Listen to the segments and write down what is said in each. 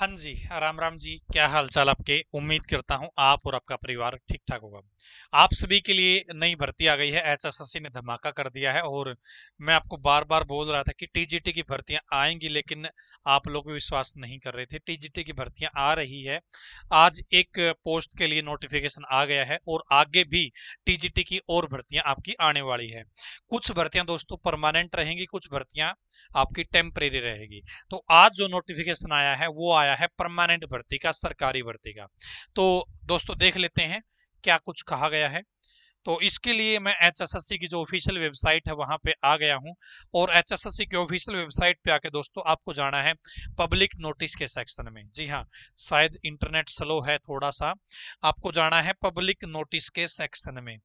हाँ जी राम राम जी क्या हाल चाल आपके उम्मीद करता हूँ आप और आपका परिवार ठीक ठाक होगा आप सभी के लिए नई भर्ती आ गई है एच ने धमाका कर दिया है और मैं आपको बार बार बोल रहा था कि टीजीटी की भर्तियां आएंगी लेकिन आप लोग विश्वास नहीं कर रहे थे टीजीटी की भर्तियां आ रही है आज एक पोस्ट के लिए नोटिफिकेशन आ गया है और आगे भी टीजीटी की और भर्तियां आपकी आने वाली है कुछ भर्तियां दोस्तों परमानेंट रहेंगी कुछ भर्तियां आपकी टेम्परेरी रहेगी तो आज जो नोटिफिकेशन आया है वो आया है परमानेंट भर्ती का सरकारी भर्ती का तो दोस्तों देख लेते हैं क्या कुछ कहा गया है तो इसके लिए मैं एच की जो ऑफिशियल वेबसाइट है वहां पे आ गया हूँ और एच की ऑफिशियल वेबसाइट पे आके दोस्तों आपको जाना है पब्लिक नोटिस के सेक्शन में जी हाँ शायद इंटरनेट स्लो है थोड़ा सा आपको जाना है पब्लिक नोटिस के सेक्शन में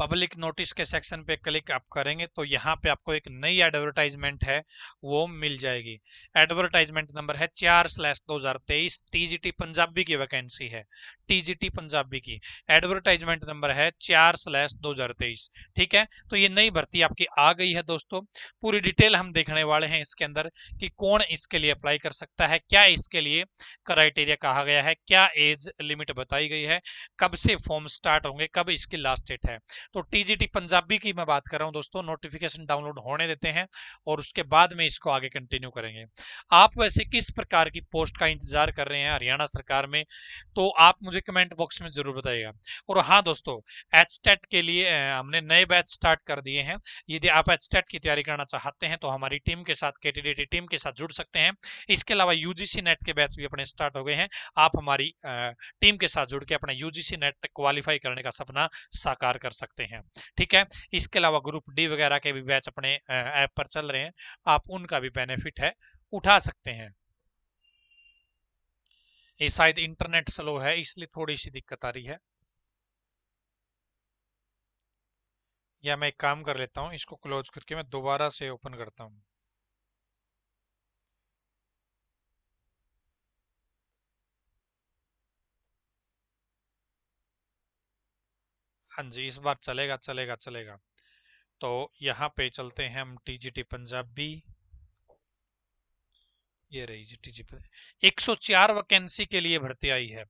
पब्लिक नोटिस के सेक्शन पे क्लिक आप करेंगे तो यहाँ पे आपको एक नई एडवर्टाइजमेंट है वो मिल जाएगी एडवर्टाइजमेंट नंबर है चार स्लैश दो हजार तेईस टीजीटी पंजाबी की वैकेंसी है टीजीटी पंजाबी की एडवर्टाइजमेंट नंबर है चार स्लैश दो हजार तेईस ठीक है तो ये नई भर्ती आपकी आ गई है दोस्तों पूरी डिटेल हम देखने वाले हैं इसके अंदर कि कौन इसके लिए अप्लाई कर सकता है क्या इसके लिए क्राइटेरिया कहा गया है क्या एज लिमिट बताई गई है कब से फॉर्म स्टार्ट होंगे कब इसकी लास्ट डेट है तो टीजीटी पंजाबी की मैं बात कर रहा हूँ दोस्तों नोटिफिकेशन डाउनलोड होने देते हैं और उसके बाद में इसको आगे कंटिन्यू करेंगे आप वैसे किस प्रकार की पोस्ट का इंतजार कर रहे हैं हरियाणा सरकार में तो आप मुझे कमेंट बॉक्स में जरूर बताइएगा और हाँ दोस्तों एचटेट के लिए हमने नए बैच स्टार्ट कर दिए हैं यदि आप एचटेट की तैयारी करना चाहते हैं तो हमारी टीम के साथ के टीम के साथ जुड़ सकते हैं इसके अलावा यूजीसी नेट के बैच भी अपने स्टार्ट हो गए हैं आप हमारी टीम के साथ जुड़ के अपना यूजीसी नेट क्वालिफाई करने का सपना साकार कर सकते हैं सकते हैं ठीक है इसके अलावा ग्रुप डी वगैरह के भी बैच अपने ऐप पर चल रहे हैं आप उनका भी बेनिफिट है उठा सकते हैं ये शायद इंटरनेट स्लो है इसलिए थोड़ी सी दिक्कत आ रही है या मैं एक काम कर लेता हूँ इसको क्लोज करके मैं दोबारा से ओपन करता हूँ हाँ जी इस बार चलेगा चलेगा चलेगा तो यहाँ पे चलते हैं हम टी जी टी पंजाबी ये रही जी टीजी एक सौ चार वैकेंसी के लिए भर्ती आई है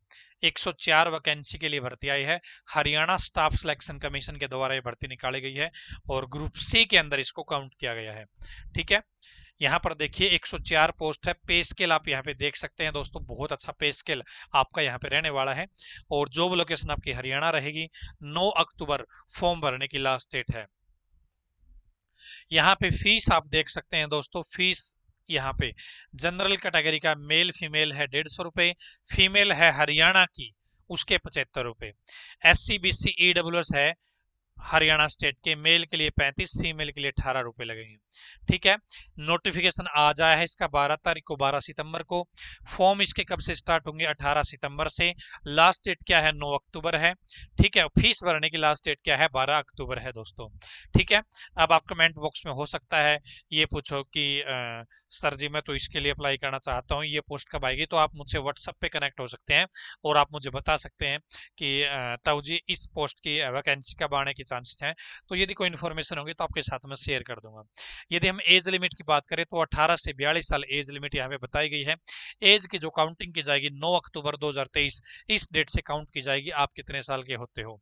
एक सौ चार वैकेंसी के लिए भर्ती आई है हरियाणा स्टाफ सिलेक्शन कमीशन के द्वारा ये भर्ती निकाली गई है और ग्रुप सी के अंदर इसको काउंट किया गया है ठीक है यहाँ पर देखिए 104 पोस्ट है पे स्केल आप यहाँ पे देख सकते हैं दोस्तों बहुत अच्छा पे स्केल आपका यहाँ पे रहने वाला है और जॉब लोकेशन आपकी हरियाणा रहेगी 9 अक्टूबर फॉर्म भरने की लास्ट डेट है यहाँ पे फीस आप देख सकते हैं दोस्तों फीस यहाँ पे जनरल कैटेगरी का मेल फीमेल है डेढ़ सौ रुपए फीमेल है हरियाणा की उसके पचहत्तर रुपये S C B C EW S है हरियाणा स्टेट के मेल के लिए पैंतीस फीमेल के लिए अठारह रुपये लगेंगे ठीक है नोटिफिकेशन आ जाया है इसका बारह तारीख को बारह सितंबर को फॉर्म इसके कब से स्टार्ट होंगे अठारह सितंबर से लास्ट डेट क्या है नौ अक्टूबर है ठीक है फीस भरने की लास्ट डेट क्या है बारह अक्टूबर है दोस्तों ठीक है अब आप कमेंट बॉक्स में हो सकता है ये पूछो कि सर जी मैं तो इसके लिए अप्लाई करना चाहता हूँ ये पोस्ट कब आएगी तो आप मुझसे व्हाट्सअप पे कनेक्ट हो सकते हैं और आप मुझे बता सकते हैं कि ताऊ जी इस पोस्ट की वैकेंसी कब आने की चांसेस हैं तो यदि कोई इन्फॉर्मेशन होगी तो आपके साथ में शेयर कर दूंगा यदि हम एज लिमिट की बात करें तो 18 से बयालीस साल एज लिमिट यहाँ पे बताई गई है एज की जो काउंटिंग की जाएगी 9 अक्टूबर 2023 इस डेट से काउंट की जाएगी आप कितने साल के होते हो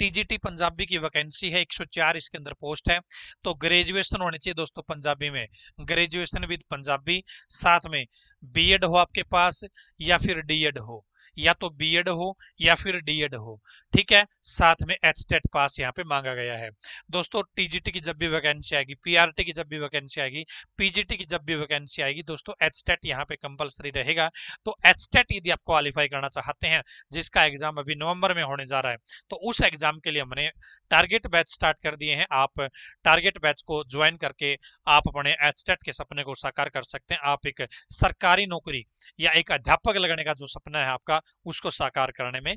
टीजीटी पंजाबी की वैकेंसी है 104 इसके अंदर पोस्ट है तो ग्रेजुएशन होनी चाहिए दोस्तों पंजाबी में ग्रेजुएशन विद पंजाबी साथ में बीएड हो आपके पास या फिर डीएड हो या तो एड हो या फिर एड हो ठीक है साथ में एच टेट पास यहाँ पे मांगा गया है दोस्तों टीजीटी की जब भी वैकेंसी आएगी पीआरटी की जब भी वैकेंसी आएगी पीजीटी की जब भी वैकेंसी आएगी दोस्तों एच टेट यहाँ पे कंपलसरी रहेगा तो एच टेट यदि आप क्वालिफाई करना चाहते हैं जिसका एग्जाम अभी नवंबर में होने जा रहा है तो उस एग्जाम के लिए हमने टारगेट बैच स्टार्ट कर दिए हैं आप टारगेट बैच को ज्वाइन करके आप अपने एच टेट के सपने को साकार कर सकते हैं आप एक सरकारी नौकरी या एक अध्यापक लगने का जो सपना है आपका उसको साकार करने में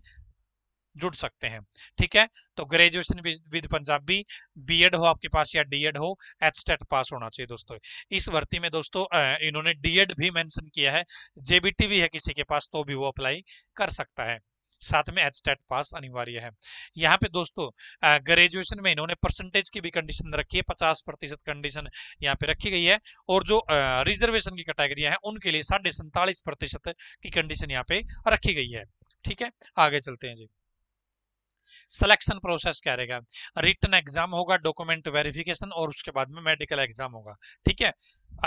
जुड़ सकते हैं ठीक है तो ग्रेजुएशन विद पंजाबी बीएड हो आपके पास या डीएड हो एचटेट पास होना चाहिए दोस्तों इस भर्ती में दोस्तों इन्होंने डीएड भी मेंशन किया है जेबीटी भी है किसी के पास तो भी वो अप्लाई कर सकता है साथ में एच टेट पास अनिवार्य है यहाँ पे दोस्तों ग्रेजुएशन में इन्होंने परसेंटेज की भी कंडीशन रखी है पचास प्रतिशत कंडीशन यहाँ पे रखी गई है और जो रिजर्वेशन की कैटेगरिया है उनके लिए साढ़े सैतालीस प्रतिशत की कंडीशन यहाँ पे रखी गई है ठीक है आगे चलते हैं जी सिलेक्शन प्रोसेस क्या रहेगा रिटर्न एग्जाम होगा डॉक्यूमेंट वेरिफिकेशन और उसके बाद में मेडिकल एग्जाम होगा ठीक है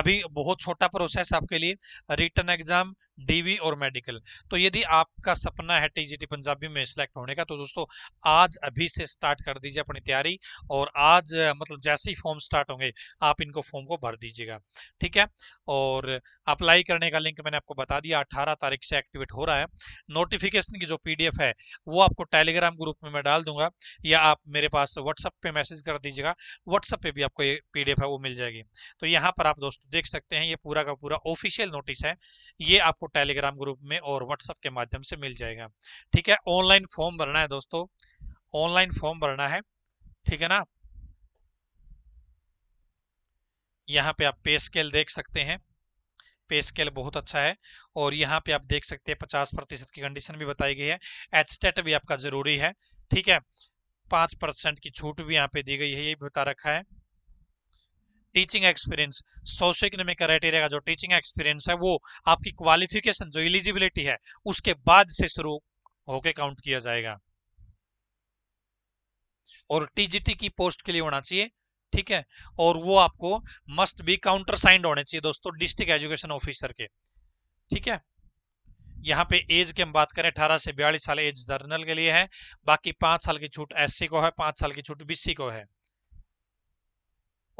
अभी बहुत छोटा प्रोसेस आपके लिए रिटर्न एग्जाम डीवी और मेडिकल तो यदि आपका सपना है टीजीटी पंजाबी में सिलेक्ट होने का तो दोस्तों आज अभी से स्टार्ट कर दीजिए अपनी तैयारी और आज मतलब जैसे ही फॉर्म स्टार्ट होंगे आप इनको फॉर्म को भर दीजिएगा ठीक है और अप्लाई करने का लिंक मैंने आपको बता दिया अठारह तारीख से एक्टिवेट हो रहा है नोटिफिकेशन की जो पी है वो आपको टेलीग्राम ग्रुप में मैं डाल दूंगा या आप मेरे पास व्हाट्सअप पर मैसेज कर दीजिएगा व्हाट्सअप पर भी आपको ये पी है वो मिल जाएगी तो यहाँ पर आप दोस्तों देख सकते हैं ये पूरा का पूरा ऑफिशियल नोटिस है ये आपको आपको टेलीग्राम ग्रुप में और व्हाट्सएप के माध्यम से मिल जाएगा ठीक है ऑनलाइन फॉर्म भरना है दोस्तों ऑनलाइन फॉर्म भरना है ठीक है ना यहाँ पे आप पे स्केल देख सकते हैं पे स्केल बहुत अच्छा है और यहाँ पे आप देख सकते हैं पचास प्रतिशत की कंडीशन भी बताई गई है एचस्टेट भी आपका जरूरी है ठीक है पांच परसेंट की छूट भी यहाँ पे दी गई है ये भी बता रखा है teaching experience socio economic criteria का जो टीचिंग एक्सपीरियंस है वो आपकी क्वालिफिकेशन जो एलिजिबिलिटी है उसके बाद से शुरू होके काउंट किया जाएगा और टीजीटी की पोस्ट के लिए होना चाहिए ठीक है और वो आपको मस्ट बी काउंटर साइंड होने चाहिए दोस्तों डिस्ट्रिक्ट एजुकेशन ऑफिसर के ठीक है यहाँ पे एज की हम बात करें अठारह से बयालीस साल एज जर्नल के लिए है बाकी पांच साल की छूट एससी को है पांच साल की छूट बीसी को है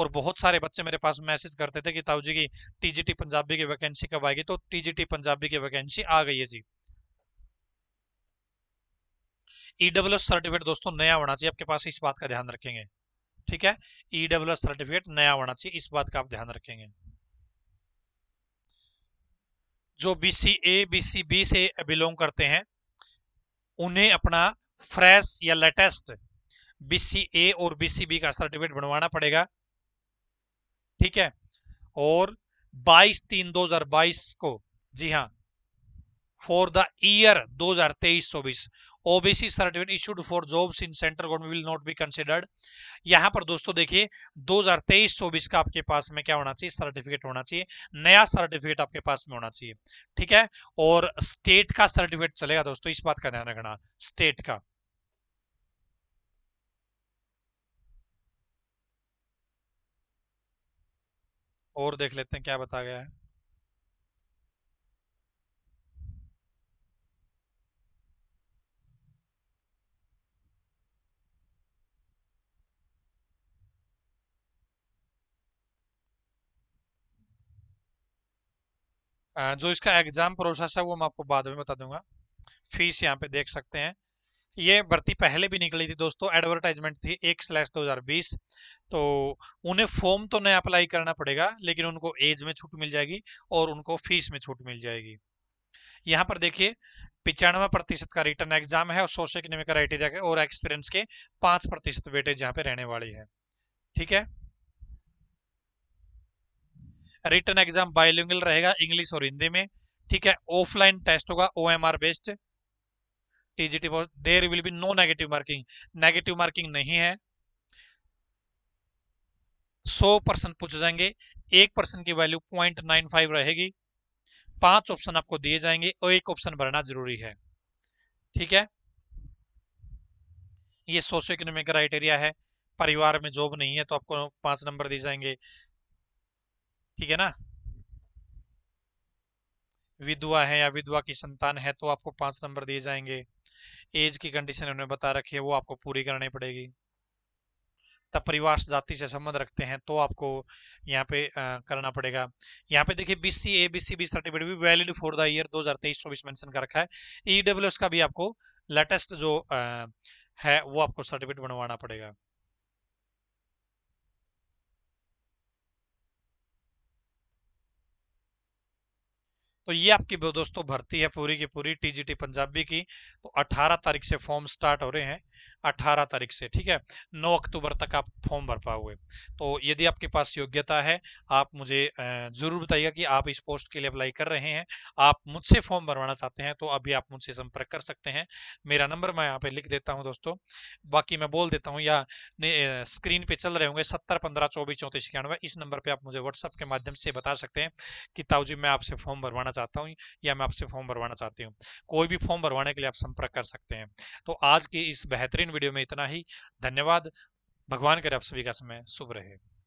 और बहुत सारे बच्चे मेरे पास मैसेज करते थे कि ताऊ जी की टीजीटी पंजाबी की वैकेंसी कब आएगी तो टीजीटी पंजाबी की वैकेंसी आ गई है जी ईडब्ल्यू e सर्टिफिकेट दोस्तों नया होना चाहिए आपके पास इस बात का ध्यान रखेंगे ठीक है ईडब्ल्यू e सर्टिफिकेट नया होना चाहिए इस बात का आप ध्यान रखेंगे जो B C A B C B से बिलोंग करते हैं उन्हें अपना फ्रेश या लेटेस्ट बी सी ए और बी सी बी का सर्टिफिकेट बनवाना पड़ेगा ठीक है और 22 तीन 2022 को जी हाँ for the year 2023-24 OBC certificate issued for jobs in central government will not be considered यहाँ पर दोस्तों देखिए 2023-24 का आपके पास में क्या होना चाहिए सर्टिफिकेट होना चाहिए नया सर्टिफिकेट आपके पास में होना चाहिए ठीक है और स्टेट का सर्टिफिकेट चलेगा दोस्तों इस बात का ध्यान रखना स्टेट का और देख लेते हैं क्या बता गया है जो इसका एग्जाम प्रोसेस है वो मैं आपको बाद में बता दूंगा फीस यहाँ पे देख सकते हैं ये भर्ती पहले भी निकली थी दोस्तों एडवर्टाइजमेंट थी एक स्लैश दो हज़ार बीस तो उन्हें फॉर्म तो नहीं अप्लाई करना पड़ेगा लेकिन उनको एज में छूट मिल जाएगी और उनको फीस में छूट मिल जाएगी यहाँ पर देखिए पिचानवे प्रतिशत का रिटर्न एग्जाम है और सोशो इकोनॉमिक क्राइटेरिया के और एक्सपीरियंस के पांच प्रतिशत वेटेज यहाँ पे रहने वाली है ठीक है रिटर्न एग्जाम बायोलिंगल रहेगा इंग्लिश और हिंदी में ठीक है ऑफलाइन टेस्ट होगा O M R based TGT there will be no negative marking negative marking नहीं है सो परसेंट पूछ जाएंगे एक परसेंट की वैल्यू पॉइंट नाइन फाइव रहेगी पांच ऑप्शन आपको दिए जाएंगे और एक ऑप्शन भरना जरूरी है ठीक है ये सोशो इकोनॉमिक क्राइटेरिया है परिवार में जॉब नहीं है तो आपको पांच नंबर दिए जाएंगे ठीक है ना विधवा है या विधवा की संतान है तो आपको पांच नंबर दिए जाएंगे एज की कंडीशन उन्होंने बता रखी है वो आपको पूरी करनी पड़ेगी तब परिवार जाति से संबंध रखते हैं तो आपको यहाँ पे आ, करना पड़ेगा यहाँ पे देखिए BC A B C B certificate भी वैलिड फॉर द ईयर 2023 तेईस मेंशन कर रखा है ईडब्ल्यूएस e का भी आपको लेटेस्ट जो आ, है वो आपको सर्टिफिकेट बनवाना पड़ेगा तो ये आपकी दोस्तों भर्ती है पूरी की पूरी टीजीटी पंजाबी की तो 18 तारीख से फॉर्म स्टार्ट हो रहे हैं 18 तारीख से ठीक है 9 अक्टूबर तक आप फॉर्म भर पाओगे तो यदि आपके पास योग्यता है आप मुझे ज़रूर बताइएगा कि आप इस पोस्ट के लिए अप्लाई कर रहे हैं आप मुझसे फॉर्म भरवाना चाहते हैं तो अभी आप मुझसे संपर्क कर सकते हैं मेरा नंबर मैं यहाँ पे लिख देता हूँ दोस्तों बाकी मैं बोल देता हूँ या स्क्रीन पर चल रहे होंगे सत्तर पंद्रह चौबीस चौंतीस इक्यानवे इस नंबर पर आप मुझे व्हाट्सअप के माध्यम से बता सकते हैं कि ताऊ जी मैं आपसे फॉर्म भरवाना चाहता हूँ या मैं आपसे फॉर्म भरवाना चाहती हूँ कोई भी फॉर्म भरवाने के लिए आप संपर्क कर सकते हैं तो आज की इस बेहतरीन वीडियो में इतना ही धन्यवाद भगवान करे आप सभी का समय शुभ रहे